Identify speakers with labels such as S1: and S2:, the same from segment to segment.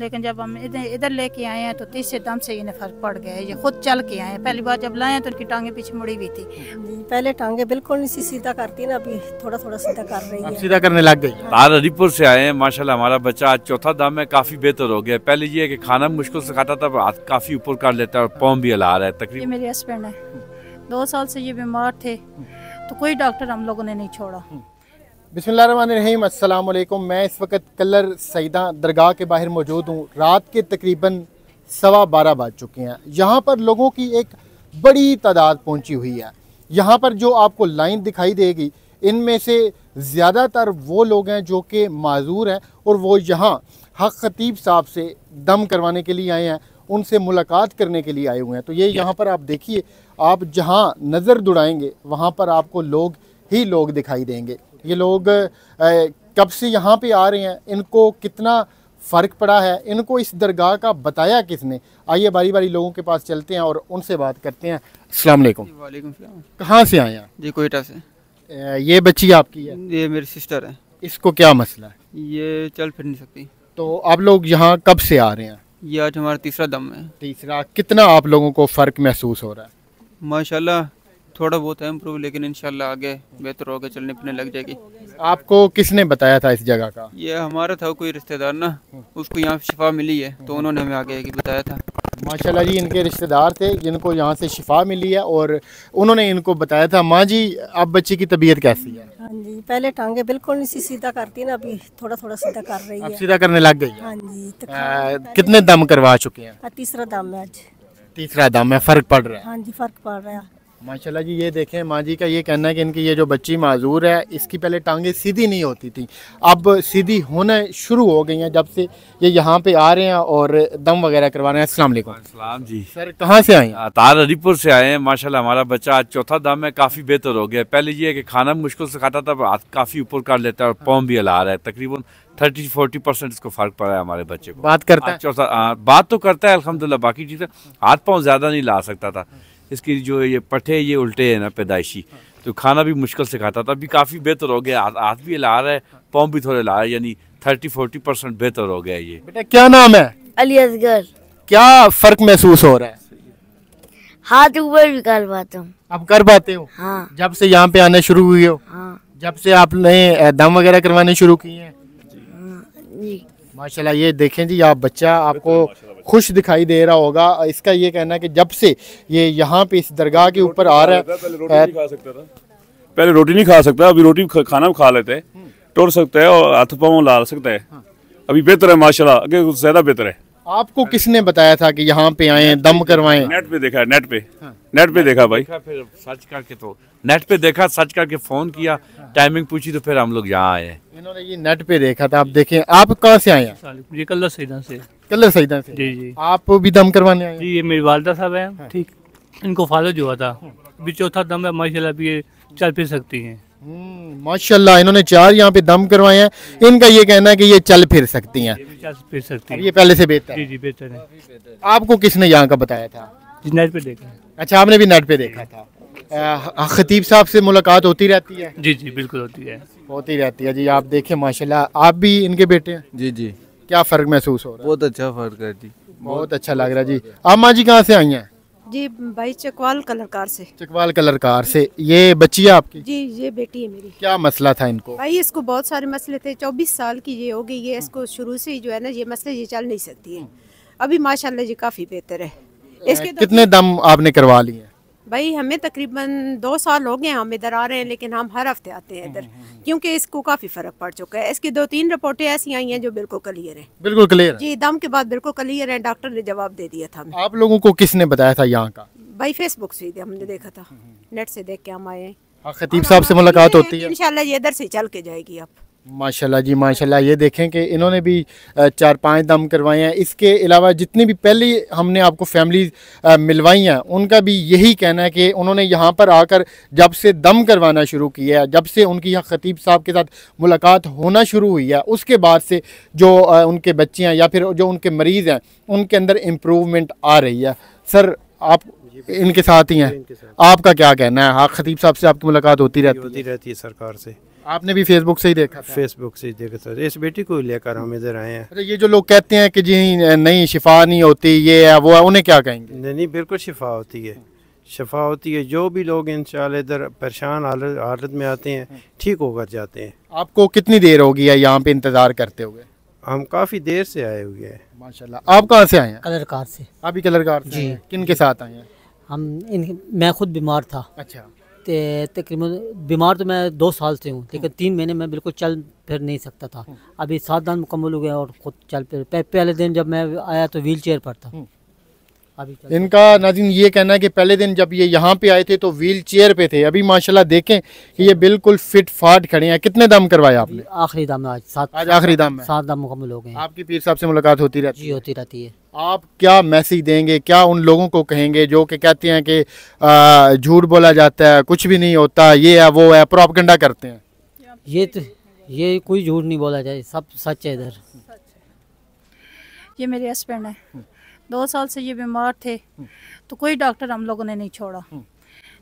S1: लेकिन जब हम इधर लेके आए हैं तो तीसरे दम से इन्हें फर्क पड़ गया है ये खुद चल के आए हैं पहली बार जब लाए तो उनकी टांगे पीछे मुड़ी हुई थी पहले टांगे बिल्कुल नहीं सी सीधा करती ना अभी थोड़ा थोड़ा सीधा कर रही है सीधा करने लग गई
S2: बाहर हरीपुर से आए हैं माशाल्लाह हमारा बच्चा आज चौथा दम है काफी बेहतर हो गया पहले ये की खाना मुश्किल से खाता था हाथ काफी ऊपर कर लेता है और पॉम भी हिला रहा है तक
S1: मेरे हस्बैंड है दो साल से ये बीमार थे तो कोई डॉक्टर हम लोगों ने नहीं छोड़ा अस्सलाम अल्लाम मैं इस वक्त कलर सईदा दरगाह के बाहर मौजूद हूँ रात के तकरीबन सवा बारह बज चुके हैं यहाँ पर लोगों की एक बड़ी तादाद पहुँची हुई है यहाँ पर जो आपको लाइन दिखाई देगी इनमें से ज़्यादातर वो लोग हैं जो कि माजूर हैं और वो यहाँ हक खतीब साहब से दम करवाने के लिए आए हैं उनसे मुलाकात करने के लिए आए हुए हैं तो ये यहाँ पर आप देखिए आप जहाँ नज़र दुड़ाएंगे वहाँ पर आपको लोग ही लोग दिखाई देंगे ये लोग कब से यहाँ पे आ रहे हैं इनको कितना फ़र्क पड़ा है इनको इस दरगाह का बताया किसने आइए बारी बारी लोगों के पास चलते हैं और उनसे बात करते हैं अस्सलाम वालेकुम कहाँ से आए हैं जी कोयटा से ये बच्ची आपकी है ये मेरी सिस्टर है इसको क्या मसला है ये चल फिर नहीं सकती तो आप लोग यहाँ कब से आ रहे हैं ये आज हमारा तीसरा दम है तीसरा कितना आप लोगों को फ़र्क महसूस हो रहा है माशाल्लाह थोड़ा बहुत है इम्प्रूव लेकिन इंशाल्लाह आगे बेहतर होगा चलने फिरने लग जाएगी आपको किसने बताया था इस जगह का ये हमारा था कोई रिश्तेदार ना उसको यहाँ शिफा मिली है तो उन्होंने हमें आगे की बताया था माशाल्लाह जी इनके रिश्तेदार थे जिनको यहाँ से शिफा मिली है और उन्होंने इनको बताया था माँ जी आप बच्चे की तबीयत कैसी है
S2: हाँ जी पहले
S1: टांगे बिल्कुल नहीं सीधा करती ना अभी थोड़ा थोड़ा सीधा कर रही है सीधा करने लग गई हाँ जी तो कितने दम करवा चुके हैं हाँ, तीसरा दम है आज तीसरा दम है फर्क पड़ रहा है हाँ जी फर्क पड़ रहा है माशाल्लाह जी ये देखें माँ जी का ये कहना है कि इनकी ये जो बच्ची माजूर है इसकी पहले टांगे सीधी नहीं होती थी अब सीधी होना शुरू हो गई हैं जब से ये यहाँ पे आ रहे हैं और दम वगैरह करवा रहे हैं असलम
S2: जी सर कहाँ से आए तार हरीपुर से आए हैं माशाल्लाह हमारा बच्चा आज चौथा दम है काफ़ी बेहतर हो गया पहले ये है कि खाना मुश्किल से खाता था हाथ काफ़ी ऊपर कर लेता है और पाँव भी हला रहा है तकरीबन थर्टी फोर्टी परसेंट इसको फर्क पड़ा है हमारे बच्चे को बात करता है चौथा बात तो करता है अलहमदिल्ला बाकी चीज़ें हाथ पाँव ज़्यादा नहीं ला सकता था हाँ। इसकी जो ये पटे ये उल्टे हैं ना पैदाइशी तो खाना भी मुश्किल से खाता था अभी काफ़ी बेहतर हो गया हाथ भी ला रहा है पाँव भी थोड़े ला रहे यानी थर्टी फोर्टी परसेंट बेहतर हो गया ये बेटा क्या नाम
S1: है अली असगर क्या फ़र्क महसूस हो रहा है हाथ ऊपर भी कर पाते हूँ आप कर पाते हो हाँ जब से यहाँ पे आना शुरू हुई हो हाँ जब से आपने दम वगैरह करवाने शुरू किए हैं हाँ, माशाल्लाह ये देखें जी आप बच्चा आपको खुश दिखाई दे रहा होगा इसका ये कहना है कि जब से ये यहाँ पे इस दरगाह के ऊपर आ रहा है पहले
S2: रोटी नहीं खा सकता अभी रोटी खाना खा लेते हैं टोड़ हम्म। सकता है और हाथ पाँव ला सकता है हाँ। अभी बेहतर है माशाल्लाह आगे ज़्यादा बेहतर है
S1: आपको किसने बताया था कि यहाँ पे आए दम करवाए
S2: नेट पे देखा नेट पे हाँ। नेट तो। पे देखा भाई फिर सर्च करके तो नेट पे देखा सर्च करके फोन किया टाइमिंग हाँ। पूछी तो फिर हम लोग यहाँ आए
S1: इन्होंने ये नेट पे देखा था आप देखें आप कहाँ से आए जी कलर सईदा से कलर सईदा से जी जी आप भी दम करवाने जी ये मेरी वालदा साहब है हाँ। ठीक इनको जो हुआ था अभी हाँ। चौथा दम है माशाला भी ये चल फिर सकती है हम्म, माशाल्लाह इन्होंने चार यहाँ पे दम करवाए हैं इनका ये कहना है कि ये चल फिर सकती हैं चल फिर सकती हैं ये पहले से बेहतर जी जी बेहतर है आपको किसने यहाँ का बताया था नेट पे देखा अच्छा आपने भी नेट पे देखा था हाँ, खतीब साहब से मुलाकात होती रहती है जी जी बिल्कुल होती है होती रहती है जी आप देखे माशा आप भी इनके बेटे हैं जी जी क्या फ़र्क महसूस हो रहा है बहुत अच्छा फ़र्क है जी बहुत अच्छा लग रहा है जी आप माँ जी कहाँ से आई हैं जी भाई चकवाल कलरकार से चकवाल कलरकार से ये बच्ची है आपकी जी ये बेटी है मेरी क्या मसला था इनको भाई इसको बहुत सारे मसले थे चौबीस साल की ये हो गई है इसको शुरू से ही जो है ना ये मसले ये चल नहीं सकती है अभी माशाल्लाह जी काफ़ी बेहतर है तो इसके कितने तो- दम आपने करवा लिए भाई हमें तकरीबन दो साल हो गए हम इधर आ रहे हैं लेकिन हम हर हफ्ते आते हैं इधर हम्म, हम्म, हम्म। क्योंकि इसको काफ़ी फ़र्क पड़ चुका है इसकी दो तीन रिपोर्टें ऐसी आई हैं जो बिल्कुल क्लियर हैं बिल्कुल क्लियर जी दम के बाद बिल्कुल क्लियर है डॉक्टर ने जवाब दे दिया था आप लोगों को किसने बताया था यहाँ का भाई फेसबुक से हमने देखा था नेट से देख के हम आए हाँ, खतीब साहब से मुलाकात होती है इनशाला ये इधर से चल के जाएगी आप माशाल्लाह जी माशाल्लाह ये देखें कि इन्होंने भी चार पांच दम करवाए हैं इसके अलावा जितनी भी पहले हमने आपको फैमिली मिलवाई हैं उनका भी यही कहना है कि उन्होंने यहाँ पर आकर जब से दम करवाना शुरू किया है जब से उनकी यहाँ खतीब साहब के साथ मुलाकात होना शुरू हुई है उसके बाद से जो उनके बच्चे हैं या फिर जो उनके मरीज़ हैं उनके अंदर इम्प्रूवमेंट आ रही है सर आप इनके साथ ही हैं आपका क्या कहना है हाँ खतीब साहब से आपकी मुलाकात होती रहती होती रहती है सरकार से आपने भी फेसबुक से ही देखा फेसबुक से ही देखा सर इस बेटी को लेकर हम इधर आए हैं अच्छा, ये जो लोग कहते हैं कि जी नहीं शिफा नहीं होती ये है वो है उन्हें क्या कहेंगे नहीं नहीं बिल्कुल शिफा होती है शफा होती है जो भी लोग इन इधर परेशान हालत में आते हैं ठीक होकर जाते हैं आपको कितनी देर होगी है यहाँ पे इंतज़ार करते हुए हम काफ़ी देर से आए हुए हैं माशाल्लाह आप कहाँ से आए हैं कलरकार से आप ही कलरकार से किन के साथ आए हैं हम इन मैं खुद बीमार था अच्छा ते तकरीबन बीमार तो मैं दो साल से हूँ लेकिन हम्म। तीन महीने मैं बिल्कुल चल फिर नहीं सकता था हम्म। अभी सात दान मुकम्मल हो गया और खुद चल फिर पहले दिन जब मैं आया तो व्हील चेयर पर था हम्म। अभी इनका नाजिन ये कहना है कि पहले दिन जब ये यहाँ पे आए थे तो व्हील चेयर पे थे अभी माशाल्लाह देखें कि ये बिल्कुल फिट फाट खड़े हैं कितने दाम करवाया आपने आखिरी दाम आज सात आज आखिरी दाम सात दाम मुकम्मल हो गए आपकी पीर साहब से मुलाकात होती रहती जी होती रहती है आप क्या मैसेज देंगे क्या उन लोगों को कहेंगे जो कि कहते हैं कि झूठ बोला जाता है कुछ भी नहीं होता ये है वो है प्रॉपगंडा करते हैं ये तो ये कोई झूठ नहीं बोला जाए सब सच है इधर ये मेरे हस्बैंड है दो साल से ये बीमार थे तो कोई डॉक्टर हम लोगों ने नहीं छोड़ा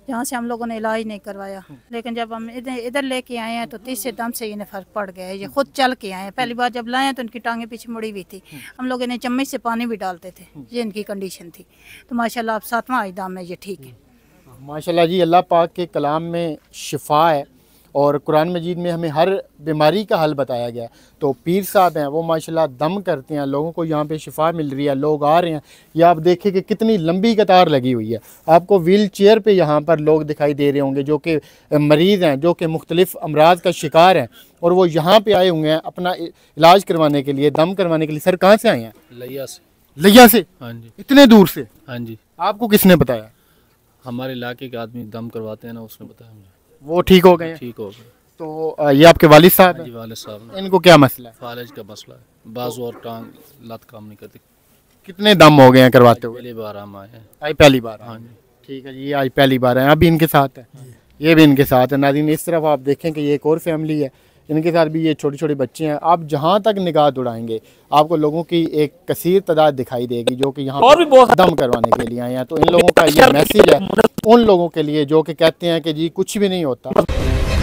S1: जहाँ से हम लोगों ने इलाज नहीं करवाया हम्म। लेकिन जब हम इधर इधर लेके आए हैं तो तीसरे दम से इन्हें फ़र्क पड़ गया है ये खुद चल के आए हैं पहली बार जब लाए हैं तो इनकी टांगे पीछे मुड़ी हुई थी हम्म। हम लोग इन्हें चम्मच से पानी भी डालते थे हम्म। ये इनकी कंडीशन थी तो माशाल्लाह आप सातवां दाम में ये ठीक है माशाल्लाह जी अल्लाह पाक के कलाम में शिफा है और कुरान मजीद में हमें हर बीमारी का हल बताया गया तो पीर साहब हैं वो माशाल्लाह दम करते हैं लोगों को यहाँ पे शिफा मिल रही है लोग आ रहे हैं या आप देखें कि कितनी लंबी कतार लगी हुई है आपको व्हील चेयर पर यहाँ पर लोग दिखाई दे रहे होंगे जो कि मरीज़ हैं जो कि मुख्तलिफ़ अमराज का शिकार हैं और वो यहाँ पर आए हुए हैं अपना इलाज करवाने के लिए दम करवाने के लिए सर कहाँ से आए हैं लिया से लिया से हाँ जी इतने दूर से हाँ जी आपको किसने बताया हमारे इलाके के आदमी दम करवाते हैं ना उसने बताया मुझे वो ठीक हो गए ठीक हो गए तो ये आपके वाल साहब हाँ जी वाल साहब इनको क्या मसला है फालज का मसला है बाजू और टांग लत काम नहीं करती कितने दम हो गए हैं करवाते हुए पहली बार हम आए हैं आई पहली बार हाँ जी ठीक है जी आई पहली बार है अभी इनके साथ है ये भी इनके साथ है नाजीन इस तरफ आप देखें कि ये एक और फैमिली है इनके साथ भी ये छोटे छोटे बच्चे हैं आप जहाँ तक निगाह उड़ाएंगे आपको लोगों की एक कसीर तादाद दिखाई देगी जो कि यहाँ दम करवाने के लिए आए हैं तो इन लोगों का ये मैसेज है उन लोगों के लिए जो कि कहते हैं कि जी कुछ भी नहीं होता